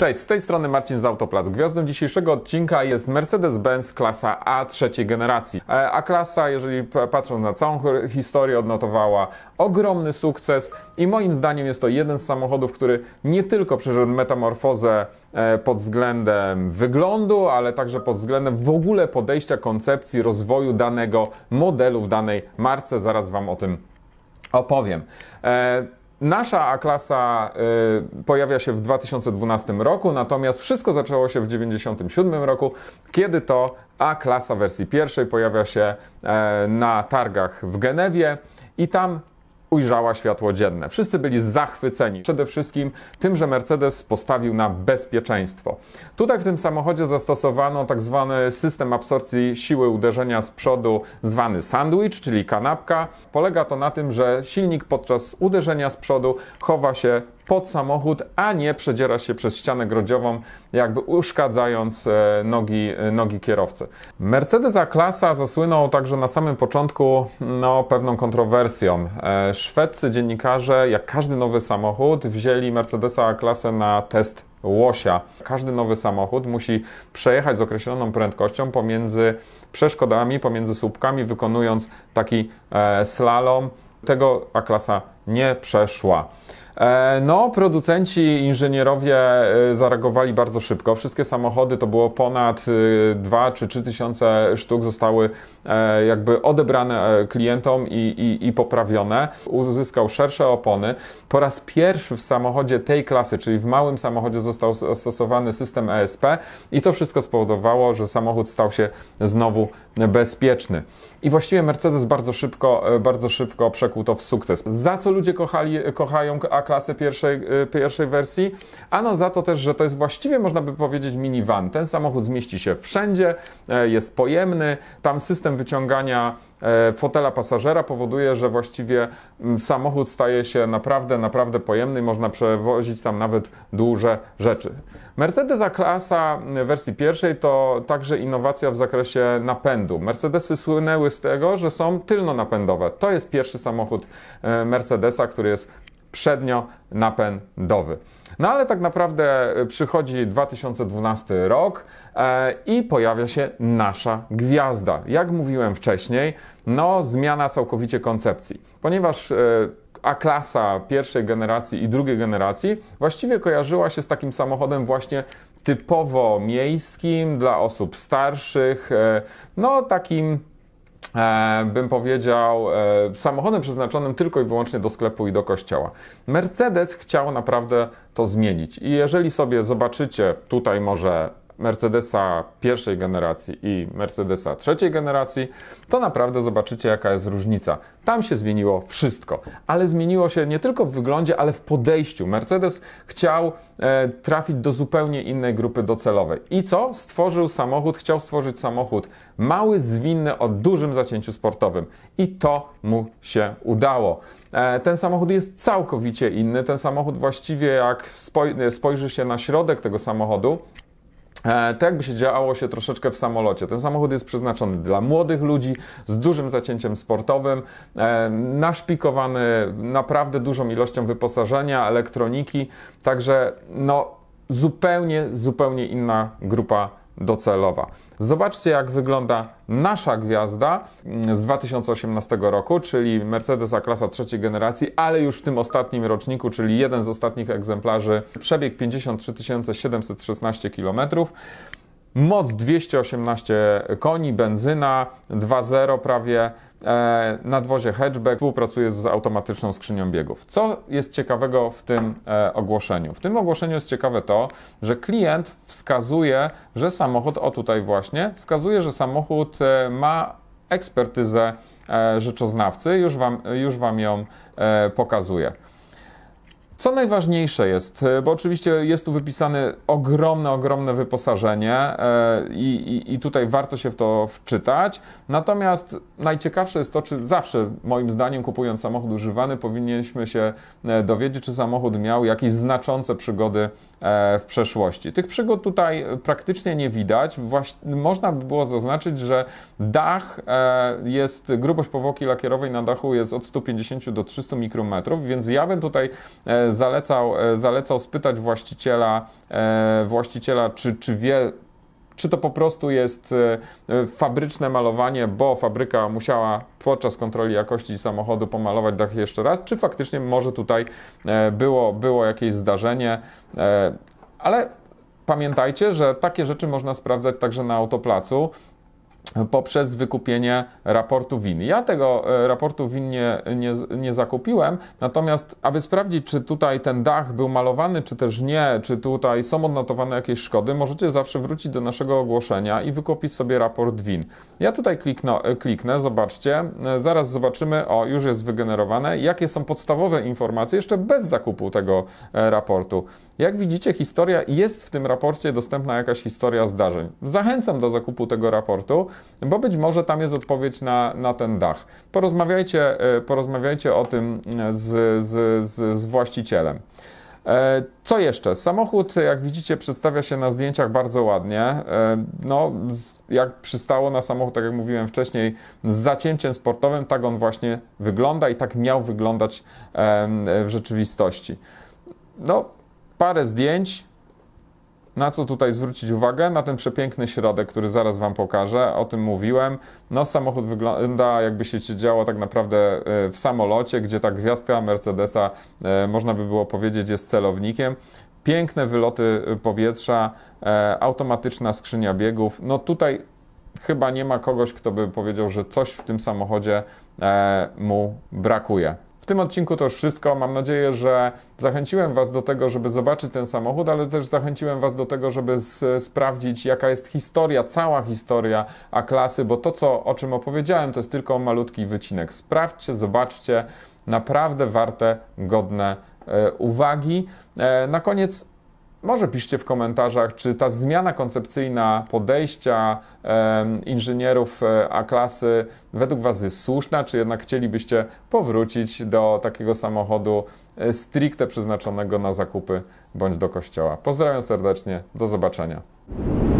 Cześć, z tej strony Marcin z Autoplac. Gwiazdą dzisiejszego odcinka jest Mercedes-Benz klasa A trzeciej generacji. E, a klasa, jeżeli patrząc na całą historię, odnotowała ogromny sukces i moim zdaniem jest to jeden z samochodów, który nie tylko przeżył metamorfozę e, pod względem wyglądu, ale także pod względem w ogóle podejścia, koncepcji, rozwoju danego modelu w danej marce. Zaraz Wam o tym opowiem. E, Nasza A-klasa y, pojawia się w 2012 roku, natomiast wszystko zaczęło się w 1997 roku, kiedy to A-klasa wersji pierwszej pojawia się y, na targach w Genewie i tam ujrzała światło dzienne. Wszyscy byli zachwyceni przede wszystkim tym, że Mercedes postawił na bezpieczeństwo. Tutaj w tym samochodzie zastosowano tak zwany system absorpcji siły uderzenia z przodu, zwany sandwich, czyli kanapka. Polega to na tym, że silnik podczas uderzenia z przodu chowa się pod samochód, a nie przedziera się przez ścianę grodziową, jakby uszkadzając e, nogi, e, nogi kierowcy. Mercedes A-klasa zasłynął także na samym początku no, pewną kontrowersją. E, Szwedcy dziennikarze, jak każdy nowy samochód, wzięli Mercedesa A-klasę na test łosia. Każdy nowy samochód musi przejechać z określoną prędkością pomiędzy przeszkodami, pomiędzy słupkami, wykonując taki slalom. Tego A-klasa nie przeszła. E, no, producenci, inżynierowie e, zareagowali bardzo szybko. Wszystkie samochody, to było ponad 2 e, czy 3 tysiące sztuk, zostały jakby odebrane klientom i, i, i, poprawione. Uzyskał szersze opony. Po raz pierwszy w samochodzie tej klasy, czyli w małym samochodzie został stosowany system ESP i to wszystko spowodowało, że samochód stał się znowu bezpieczny. I właściwie Mercedes bardzo szybko, bardzo szybko przekuł to w sukces. Za co ludzie kochali, kochają AK klasy pierwszej, y, pierwszej wersji, ano za to też, że to jest właściwie, można by powiedzieć, minivan. Ten samochód zmieści się wszędzie, e, jest pojemny, tam system wyciągania e, fotela pasażera powoduje, że właściwie mm, samochód staje się naprawdę, naprawdę pojemny i można przewozić tam nawet duże rzeczy. Mercedes A-klasa y, wersji pierwszej to także innowacja w zakresie napędu. Mercedesy słynęły z tego, że są tylnonapędowe. To jest pierwszy samochód e, Mercedesa, który jest przednio-napędowy. No ale tak naprawdę y, przychodzi 2012 rok e, i pojawia się nasza gwiazda. Jak mówiłem wcześniej, no zmiana całkowicie koncepcji, ponieważ e, A-klasa pierwszej generacji i drugiej generacji właściwie kojarzyła się z takim samochodem właśnie typowo miejskim, dla osób starszych, e, no takim E, bym powiedział, e, samochodem przeznaczonym tylko i wyłącznie do sklepu i do kościoła. Mercedes chciał naprawdę to zmienić. I jeżeli sobie zobaczycie tutaj może Mercedesa pierwszej generacji i Mercedesa trzeciej generacji, to naprawdę zobaczycie, jaka jest różnica. Tam się zmieniło wszystko, ale zmieniło się nie tylko w wyglądzie, ale w podejściu. Mercedes chciał e, trafić do zupełnie innej grupy docelowej. I co? Stworzył samochód, chciał stworzyć samochód mały, zwinny o dużym zacięciu sportowym. I to mu się udało. E, ten samochód jest całkowicie inny. Ten samochód właściwie, jak spojrzy się na środek tego samochodu, E, to jakby się działo się troszeczkę w samolocie. Ten samochód jest przeznaczony dla młodych ludzi z dużym zacięciem sportowym, e, naszpikowany naprawdę dużą ilością wyposażenia, elektroniki, także no zupełnie, zupełnie inna grupa docelowa. Zobaczcie, jak wygląda nasza gwiazda z 2018 roku, czyli Mercedesa klasa trzeciej generacji, ale już w tym ostatnim roczniku, czyli jeden z ostatnich egzemplarzy. Przebieg 53 716 km. Moc 218 koni, benzyna 2.0 prawie, e, nadwozie hatchback, współpracuje z automatyczną skrzynią biegów. Co jest ciekawego w tym e, ogłoszeniu? W tym ogłoszeniu jest ciekawe to, że klient wskazuje, że samochód, o tutaj właśnie, wskazuje, że samochód e, ma ekspertyzę e, rzeczoznawcy, już wam, już wam ją e, pokazuje. Co najważniejsze jest, e, bo oczywiście jest tu wypisane ogromne, ogromne wyposażenie e, i, i, i tutaj warto się w to wczytać. Natomiast najciekawsze jest to, czy zawsze, moim zdaniem, kupując samochód używany, powinniśmy się e, dowiedzieć, czy samochód miał jakieś znaczące przygody E, w przeszłości. Tych przygód tutaj praktycznie nie widać. Właśnie, można by było zaznaczyć, że dach e, jest, grubość powłoki lakierowej na dachu jest od 150 do 300 mikrometrów, więc ja bym tutaj e, zalecał, zalecał spytać właściciela, właściciela czy, czy wie czy to po prostu jest e, e, fabryczne malowanie, bo fabryka musiała podczas kontroli jakości samochodu pomalować dach jeszcze raz, czy faktycznie może tutaj e, było, było jakieś zdarzenie, ale pamiętajcie, że takie rzeczy można sprawdzać także na autoplacu poprzez wykupienie raportu WIN. Ja tego e, raportu WIN nie, nie, nie, zakupiłem, natomiast aby sprawdzić, czy tutaj ten dach był malowany, czy też nie, czy tutaj są odnotowane jakieś szkody, możecie zawsze wrócić do naszego ogłoszenia i wykupić sobie raport WIN. Ja tutaj klikno, e, kliknę, zobaczcie, e, zaraz zobaczymy, o już jest wygenerowane, jakie są podstawowe informacje jeszcze bez zakupu tego raportu. Jak widzicie, historia jest w tym raporcie dostępna jakaś historia zdarzeń. Zachęcam do zakupu tego raportu, bo być może tam jest odpowiedź na, na ten dach. Porozmawiajcie, e, porozmawiajcie o tym z, z, z, z właścicielem. E, co jeszcze? Samochód, jak widzicie, przedstawia się na zdjęciach bardzo ładnie. E, no, jak przystało na samochód, tak jak mówiłem wcześniej, z zacięciem sportowym, tak on właśnie wygląda i tak miał wyglądać w rzeczywistości. No, parę zdjęć, na co tutaj zwrócić uwagę? Na ten przepiękny środek, który zaraz Wam pokażę, o tym mówiłem. No samochód wygląda jakby się działo tak naprawdę e, w samolocie, gdzie ta gwiazdka Mercedesa, e, można by było powiedzieć, jest celownikiem piękne wyloty e, powietrza, automatyczna skrzynia biegów. No tutaj chyba nie ma kogoś, kto by powiedział, że coś w tym samochodzie mu brakuje tym odcinku to już wszystko. Mam nadzieję, że zachęciłem Was do tego, żeby zobaczyć ten samochód, ale też zachęciłem Was do tego, żeby sprawdzić, jaka jest historia, cała historia A-klasy, bo to, co, o czym opowiedziałem, to jest tylko malutki wycinek. Sprawdźcie, zobaczcie, naprawdę warte, godne e, uwagi. E, na koniec może piszcie w komentarzach, czy ta zmiana koncepcyjna podejścia inżynierów e, A-klasy według Was jest słuszna, czy jednak chcielibyście powrócić do takiego samochodu e, stricte przeznaczonego na zakupy bądź do kościoła. Pozdrawiam serdecznie, do zobaczenia.